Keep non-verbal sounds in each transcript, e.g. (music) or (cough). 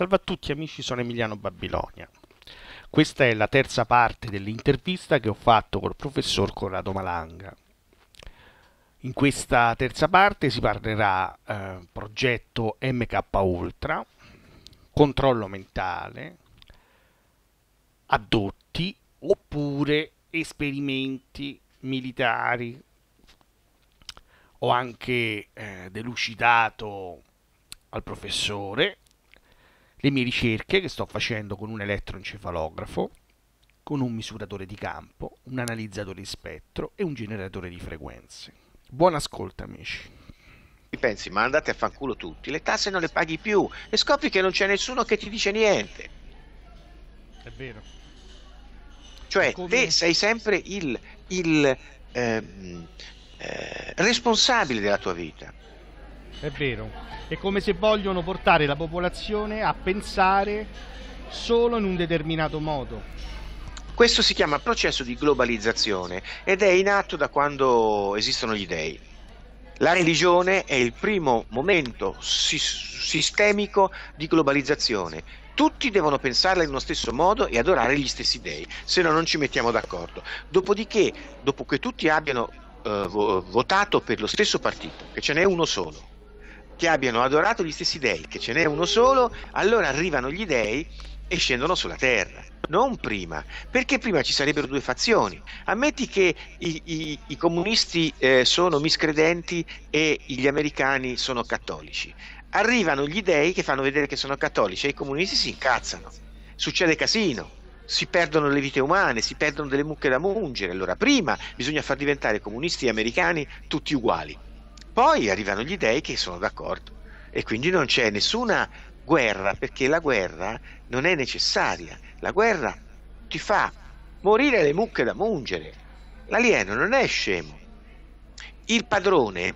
Salve a tutti amici, sono Emiliano Babilonia. Questa è la terza parte dell'intervista che ho fatto col professor Corrado Malanga. In questa terza parte si parlerà eh, progetto MK Ultra, controllo mentale, addotti oppure esperimenti militari. Ho anche eh, delucidato al professore le mie ricerche che sto facendo con un elettroencefalografo, con un misuratore di campo, un analizzatore di spettro e un generatore di frequenze. Buon ascolto amici. Pensi, ma andate a fanculo tutti, le tasse non le paghi più e scopri che non c'è nessuno che ti dice niente. È vero. Cioè, Come... te sei sempre il, il ehm, eh, responsabile della tua vita. È vero. È come se vogliono portare la popolazione a pensare solo in un determinato modo. Questo si chiama processo di globalizzazione ed è in atto da quando esistono gli dei. La religione è il primo momento si- sistemico di globalizzazione. Tutti devono pensarla nello stesso modo e adorare gli stessi dei, se no non ci mettiamo d'accordo. Dopodiché, dopo che tutti abbiano eh, votato per lo stesso partito, che ce n'è uno solo, che abbiano adorato gli stessi dei, che ce n'è uno solo, allora arrivano gli dei e scendono sulla terra. Non prima, perché prima ci sarebbero due fazioni. Ammetti che i, i, i comunisti eh, sono miscredenti e gli americani sono cattolici. Arrivano gli dei che fanno vedere che sono cattolici e i comunisti si incazzano. Succede casino si perdono le vite umane, si perdono delle mucche da mungere. Allora, prima bisogna far diventare comunisti e americani tutti uguali. Poi arrivano gli dei che sono d'accordo e quindi non c'è nessuna guerra perché la guerra non è necessaria. La guerra ti fa morire le mucche da mungere. L'alieno non è scemo. Il padrone,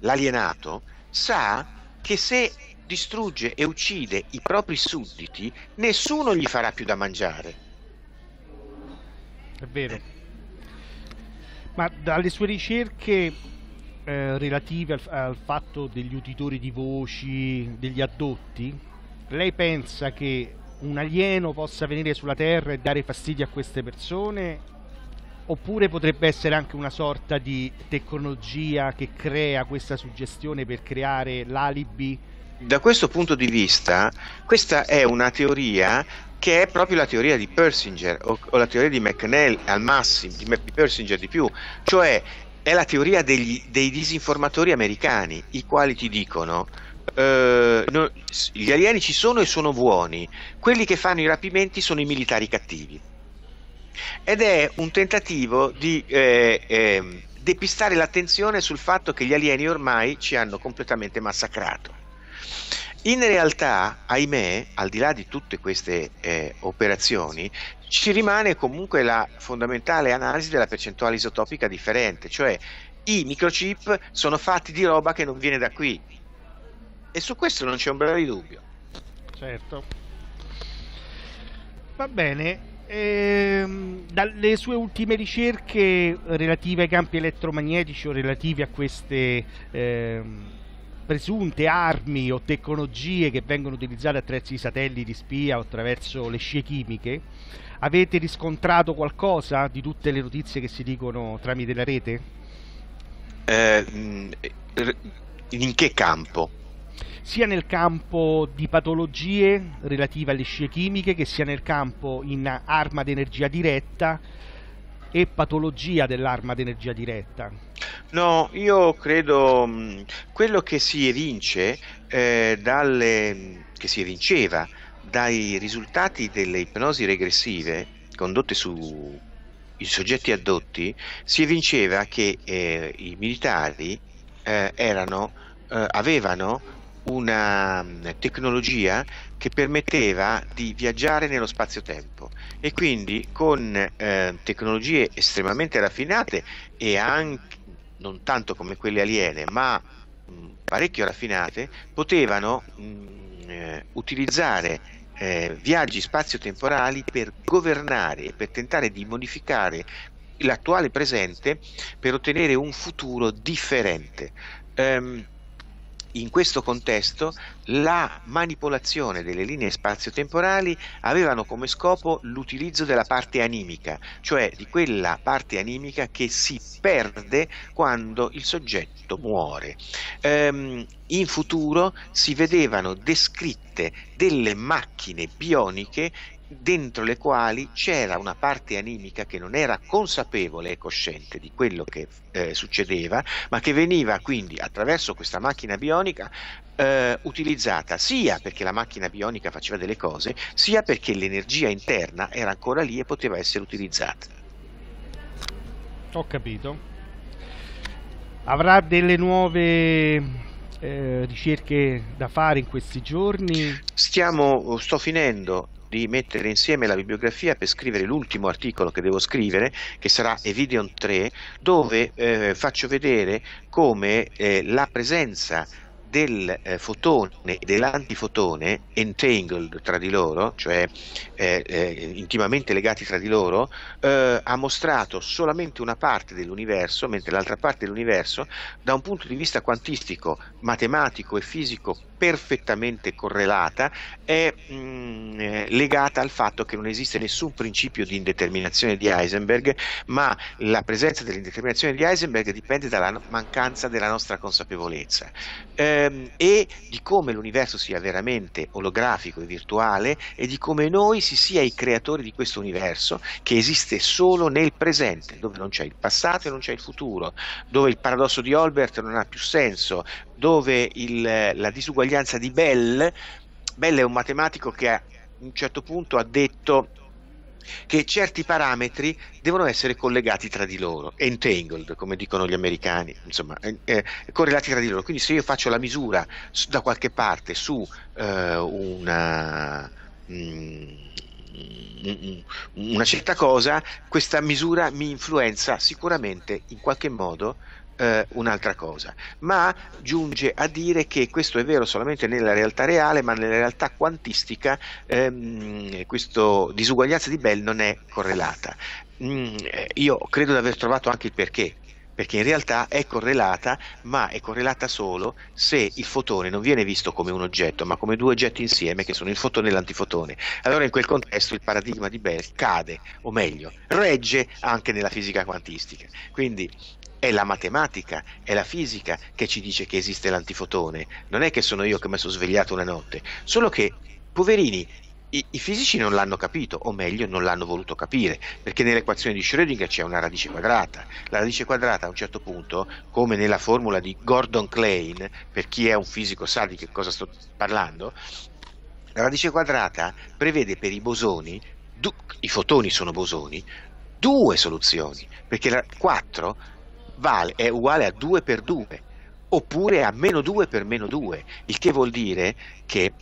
l'alienato, sa che se distrugge e uccide i propri sudditi, nessuno gli farà più da mangiare. È vero. Ma dalle sue ricerche eh, relative al, al fatto degli uditori di voci, degli addotti, lei pensa che un alieno possa venire sulla Terra e dare fastidio a queste persone? Oppure potrebbe essere anche una sorta di tecnologia che crea questa suggestione per creare l'alibi? Da questo punto di vista, questa è una teoria che è proprio la teoria di Persinger o, o la teoria di McNeil al massimo, di Persinger di più, cioè è la teoria degli, dei disinformatori americani, i quali ti dicono eh, no, gli alieni ci sono e sono buoni, quelli che fanno i rapimenti sono i militari cattivi. Ed è un tentativo di eh, eh, depistare l'attenzione sul fatto che gli alieni ormai ci hanno completamente massacrato. In realtà, ahimè, al di là di tutte queste eh, operazioni, ci rimane comunque la fondamentale analisi della percentuale isotopica differente, cioè i microchip sono fatti di roba che non viene da qui. E su questo non c'è un di dubbio. Certo. Va bene. Ehm, dalle sue ultime ricerche relative ai campi elettromagnetici o relative a queste ehm, presunte armi o tecnologie che vengono utilizzate attraverso i satelliti spia o attraverso le scie chimiche, Avete riscontrato qualcosa di tutte le notizie che si dicono tramite la rete? Eh, mm, in che campo? Sia nel campo di patologie relative alle scie chimiche che sia nel campo in arma d'energia diretta e patologia dell'arma d'energia diretta. No, io credo mm, quello che si evince eh, dalle mm, che si rinceva dai risultati delle ipnosi regressive condotte sui soggetti addotti si evinceva che eh, i militari eh, erano, eh, avevano una mm, tecnologia che permetteva di viaggiare nello spazio-tempo e quindi con eh, tecnologie estremamente raffinate e anche non tanto come quelle aliene ma mh, mm, parecchio raffinate potevano mh, mm, eh, utilizzare eh, viaggi spazio-temporali per governare, per tentare di modificare l'attuale presente per ottenere un futuro differente. Um, in questo contesto la manipolazione delle linee spazio-temporali avevano come scopo l'utilizzo della parte animica, cioè di quella parte animica che si perde quando il soggetto muore. Ehm, in futuro si vedevano descritte delle macchine bioniche dentro le quali c'era una parte animica che non era consapevole e cosciente di quello che eh, succedeva, ma che veniva quindi attraverso questa macchina bionica eh, utilizzata sia perché la macchina bionica faceva delle cose, sia perché l'energia interna era ancora lì e poteva essere utilizzata. Ho capito. Avrà delle nuove eh, ricerche da fare in questi giorni? Stiamo, sto finendo di mettere insieme la bibliografia per scrivere l'ultimo articolo che devo scrivere, che sarà Evideon 3, dove eh, faccio vedere come eh, la presenza del eh, fotone e dell'antifotone entangled tra di loro, cioè eh, eh, intimamente legati tra di loro, eh, ha mostrato solamente una parte dell'universo, mentre l'altra parte dell'universo, da un punto di vista quantistico, matematico e fisico perfettamente correlata, è mh, mm, eh, legata al fatto che non esiste nessun principio di indeterminazione di Heisenberg, ma la presenza dell'indeterminazione di Heisenberg dipende dalla mancanza della nostra consapevolezza. Eh, ehm, e di come l'universo sia veramente olografico e virtuale e di come noi si sia i creatori di questo universo che esiste solo nel presente, dove non c'è il passato e non c'è il futuro, dove il paradosso di Holbert non ha più senso, dove il, la disuguaglianza di Bell, Bell è un matematico che a un certo punto ha detto che certi parametri devono essere collegati tra di loro, entangled come dicono gli americani, insomma, eh, eh correlati tra di loro. Quindi se io faccio la misura su, da qualche parte su eh, una... Mh, mm, mm, mm, una certa cosa, questa misura mi influenza sicuramente in qualche modo eh, un'altra cosa, ma giunge a dire che questo è vero solamente nella realtà reale, ma nella realtà quantistica ehm, questa disuguaglianza di Bell non è correlata. Mm, eh, io credo di aver trovato anche il perché perché in realtà è correlata, ma è correlata solo se il fotone non viene visto come un oggetto, ma come due oggetti insieme che sono il fotone e l'antifotone. Allora in quel contesto il paradigma di Bell cade, o meglio, regge anche nella fisica quantistica. Quindi è la matematica, è la fisica che ci dice che esiste l'antifotone. Non è che sono io che mi sono svegliato una notte, solo che, poverini, i, i, fisici non l'hanno capito, o meglio, non l'hanno voluto capire, perché nell'equazione di Schrödinger c'è una radice quadrata. La radice quadrata a un certo punto, come nella formula di Gordon Klein, per chi è un fisico sa di che cosa sto parlando, la radice quadrata prevede per i bosoni, du- i fotoni sono bosoni, due soluzioni, perché la quattro vale, è uguale a 2 per 2 oppure a meno 2 per meno 2, il che vuol dire che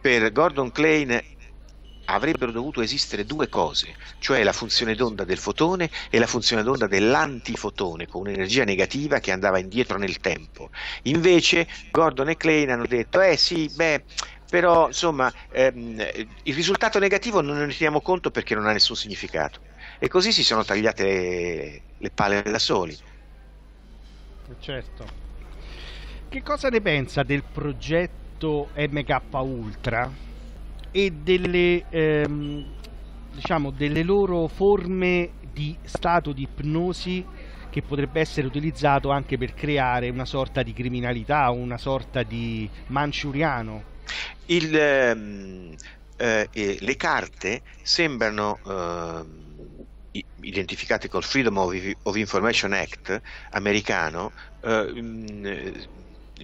per Gordon Klein avrebbero dovuto esistere due cose, cioè la funzione d'onda del fotone e la funzione d'onda dell'antifotone con un'energia negativa che andava indietro nel tempo. Invece Gordon e Klein hanno detto, eh sì, beh, però insomma ehm, il risultato negativo non ne teniamo conto perché non ha nessun significato e così si sono tagliate le, le palle da soli. Certo. Che cosa ne pensa del progetto MK Ultra e delle, ehm, diciamo, delle loro forme di stato di ipnosi che potrebbe essere utilizzato anche per creare una sorta di criminalità, una sorta di manciuriano? Il, ehm, eh, le carte sembrano... Ehm identificati col Freedom of, Information Act americano, eh, mm, eh,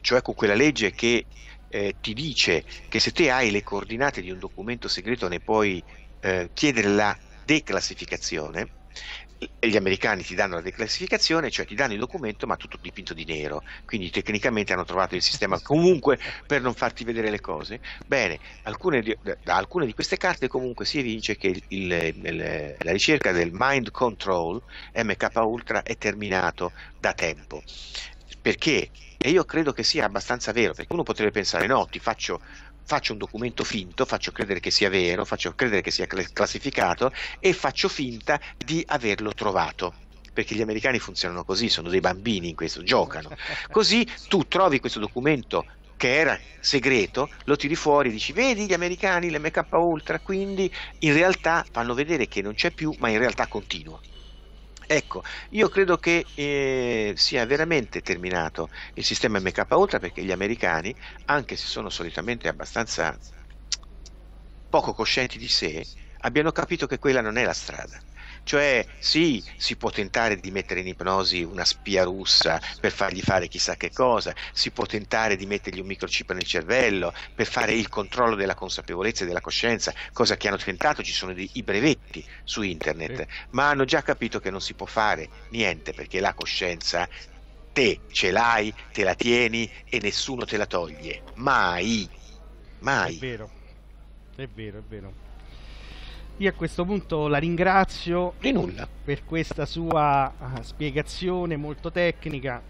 cioè con quella legge che eh, ti dice che se te hai le coordinate di un documento segreto ne puoi chiedere la declassificazione, gli americani ti danno la declassificazione, cioè ti danno il documento ma tutto dipinto di nero, quindi tecnicamente hanno trovato il sistema (laughs) comunque per non farti vedere le cose. Bene, alcune di, da alcune di queste carte comunque si evince che il, il, la ricerca del mind control MK Ultra è terminato da tempo. Perché? E io credo che sia abbastanza vero, perché uno potrebbe pensare no, ti faccio faccio un documento finto, faccio credere che sia vero, faccio credere che sia classificato e faccio finta di averlo trovato perché gli americani funzionano così, sono dei bambini in questo, giocano. Così tu trovi questo documento che era segreto, lo tiri fuori e dici vedi gli americani, le MK Ultra, quindi in realtà fanno vedere che non c'è più, ma in realtà continua. Ecco, io credo che eh, sia veramente terminato il sistema MK Ultra perché gli americani, anche se sono solitamente abbastanza poco coscienti di sé, abbiano capito che quella non è la strada. Cioè, sì, si può tentare di mettere in ipnosi una spia russa per fargli fare chissà che cosa, si può tentare di mettergli un microchip nel cervello per fare il controllo della consapevolezza e della coscienza, cosa che hanno tentato, ci sono dei, i brevetti su internet, ma hanno già capito che non si può fare niente perché la coscienza te ce l'hai, te la tieni e nessuno te la toglie. Mai. Mai. È vero, è vero, è vero. Io a questo punto la ringrazio per questa sua ah, spiegazione molto tecnica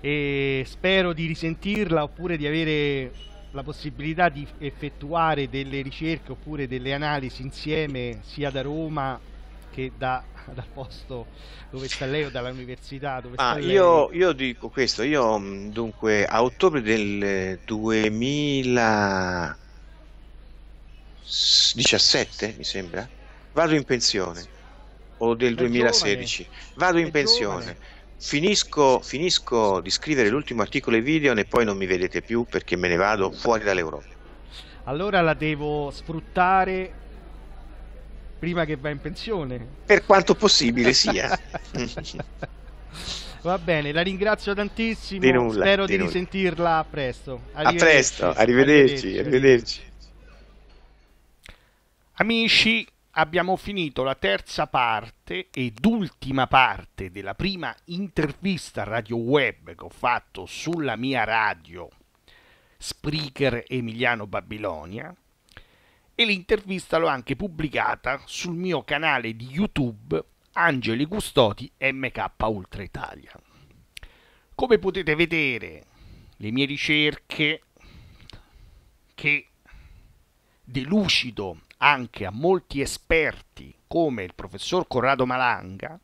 e spero di risentirla oppure di avere la possibilità di effettuare delle ricerche oppure delle analisi insieme sia da Roma che da, dal posto dove sta lei o dall'università dove ah, io, io, dico questo, io dunque a ottobre del 2000 17, mi sembra, vado in pensione o del 2016, vado in pensione. Finisco, finisco di scrivere l'ultimo articolo e video e poi non mi vedete più perché me ne vado fuori dall'Europa. Allora la devo sfruttare prima che va in pensione. Per quanto possibile sia. (laughs) Va bene, la ringrazio tantissimo. Di nulla, Spero di, di nulla. risentirla presto. A presto, arrivederci. arrivederci. arrivederci. Amici, abbiamo finito la terza parte ed ultima parte della prima intervista radio web che ho fatto sulla mia radio Spreaker Emiliano Babilonia e l'intervista l'ho anche pubblicata sul mio canale di YouTube Angeli Custodi MK Ultra Italia. Come potete vedere, le mie ricerche che delucido anche a molti esperti come il professor Corrado Malanga,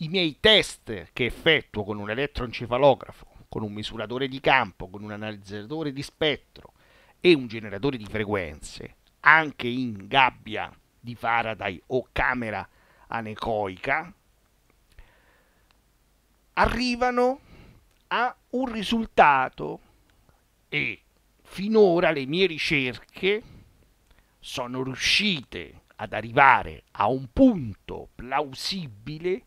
i miei test che effettuo con un elettroencefalografo, con un misuratore di campo, con un analizzatore di spettro e un generatore di frequenze, anche in gabbia di Faraday o camera anecoica, arrivano a un risultato e finora le mie ricerche sono riuscite ad arrivare a un punto plausibile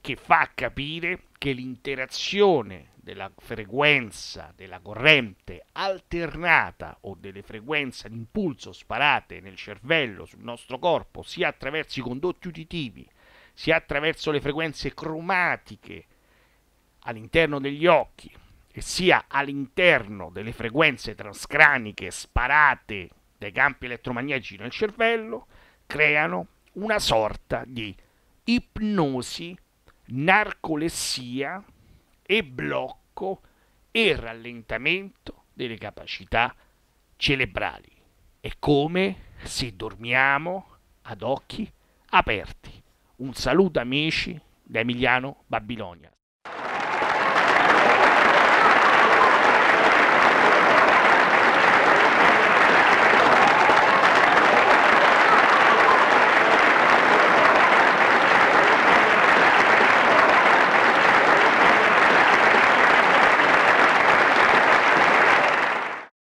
che fa capire che l'interazione della frequenza della corrente alternata o delle frequenze di impulso sparate nel cervello sul nostro corpo, sia attraverso i condotti uditivi, sia attraverso le frequenze cromatiche all'interno degli occhi e sia all'interno delle frequenze transcraniche sparate dei campi elettromagnetici nel cervello creano una sorta di ipnosi, narcolessia e blocco e rallentamento delle capacità cerebrali. È come se dormiamo ad occhi aperti. Un saluto amici da Emiliano Babilonia.